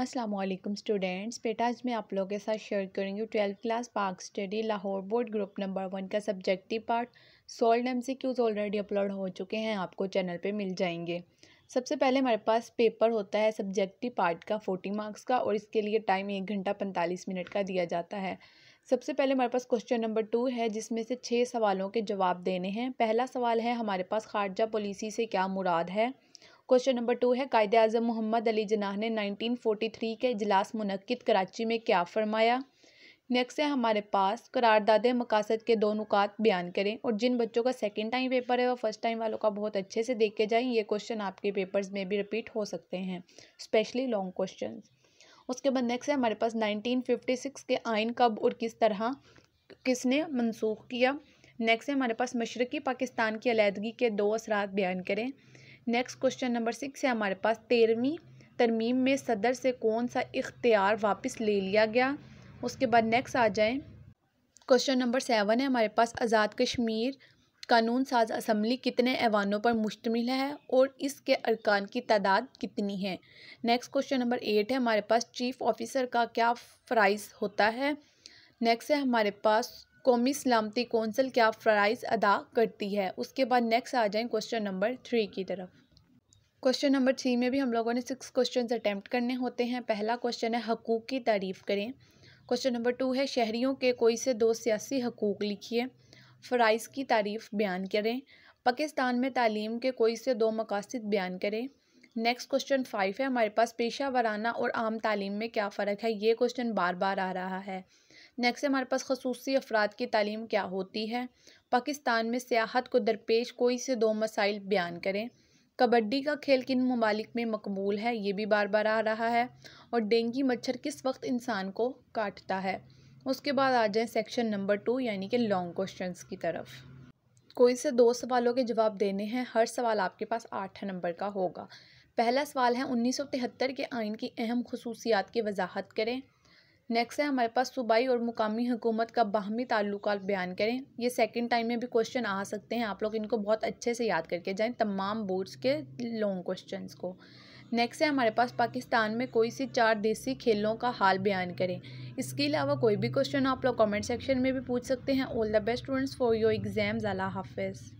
Aslam students बेटा आज मैं आप लोगों के साथ शेयर करूँगी twelfth class Pak study Lahore board group number one का subjective part solved M C Qs already upload हो चुके हैं आपको चैनल पे मिल जाएंगे सबसे पहले हमारे पास पेपर होता है सब्जेक्टिव पार्ट का फोर्टी मार्क्स का और इसके लिए टाइम एक घंटा पैंतालीस मिनट का दिया जाता है सबसे पहले हमारे पास क्वेश्चन नंबर टू है जिसमें से छः सवालों के जवाब देने हैं पहला सवाल है हमारे पास खारजा पॉलिसी से क्या मुराद है क्वेश्चन नंबर टू है कायद अजम मोहम्मद अली जनाह ने 1943 के इजलास मनक़द कराची में क्या फरमाया नेक्स्ट है हमारे पास करारदाद मकासद के दो नुकात बयान करें और जिन बच्चों का सेकेंड टाइम पेपर है वो फर्स्ट टाइम वालों का बहुत अच्छे से देख के जाएँ ये क्वेश्चन आपके पेपर्स में भी रिपीट हो सकते हैं स्पेशली लॉन्ग क्वेश्चन उसके बाद नेक्स्ट है हमारे पास सिक्स के आइन कब और किस तरह किसने मनसूख किया नेक्स्ट है हमारे पास मशरक़ी पाकिस्तान की अलीहदगी के दो असरात बयान करें नेक्स्ट क्वेश्चन नंबर सिक्स है हमारे पास तेरहवीं तरमीम में सदर से कौन सा इख्तियार वापस ले लिया गया उसके बाद नेक्स्ट आ जाए क्वेश्चन नंबर सेवन है हमारे पास आज़ाद कश्मीर कानून साज असम्बली कितने ऐवानों पर मुश्तमिल है और इसके अरकान की तादाद कितनी है नेक्स्ट क्वेश्चन नंबर एट है हमारे पास चीफ ऑफिसर का क्या फ़्राइज होता है नेक्स्ट है हमारे पास कौमी सलामती कौंसिल क्या फ़रज़ अदा करती है उसके बाद नेक्स्ट आ जाए क्वेश्चन नंबर थ्री की तरफ क्वेश्चन नंबर थ्री में भी हम लोगों ने सिक्स क्वेश्चन अटैम्प्ट करने होते हैं पहला क्वेश्चन है हकूक़ की तारीफ़ करें क्वेश्चन नंबर टू है शहरीों के कोई से दो सियासी हकूक़ लिखिए फ़रज़ की तारीफ़ बयान करें पाकिस्तान में तालीम के कोई से दो मकासद बयान करें नेक्स्ट क्वेश्चन फाइव है हमारे पास पेशा वाराना और आम तालीम में क्या फ़र्क है ये क्वेश्चन बार बार आ रहा है नेक्स्ट हमारे पास खसूस अफराद की तालीम क्या होती है पाकिस्तान में सियाहत को दरपेश कोई से दो मसाइल बयान करें कबड्डी का खेल किन ममालिक में मकबूल है ये भी बार बार आ रहा है और डेंगी मच्छर किस वक्त इंसान को काटता है उसके बाद आ जाए सेक्शन नंबर टू यानी कि लॉन्ग क्वेश्चन की तरफ कोई से दो सवालों के जवाब देने हैं हर सवाल आपके पास आठ नंबर का होगा पहला सवाल है तिहत्तर के आइन की अहम खसूसियात की वजाहत करें नेक्स्ट है हमारे पास सूबाई और मुकामी हुकूमत का बाहमी ताल्लुक बयान करें ये सेकेंड टाइम में भी क्वेश्चन आ सकते हैं आप लोग इनको बहुत अच्छे से याद करके जाएँ तमाम बोर्ड्स के लॉन्ग क्वेश्चन को नेक्स्ट है हमारे पास पाकिस्तान में कोई सी चार देसी खेलों का हाल बयान करें इसके अलावा कोई भी क्वेश्चन आप लोग कमेंट सेक्शन में भी पूछ सकते हैं all the best students for your exams अला हाफिज़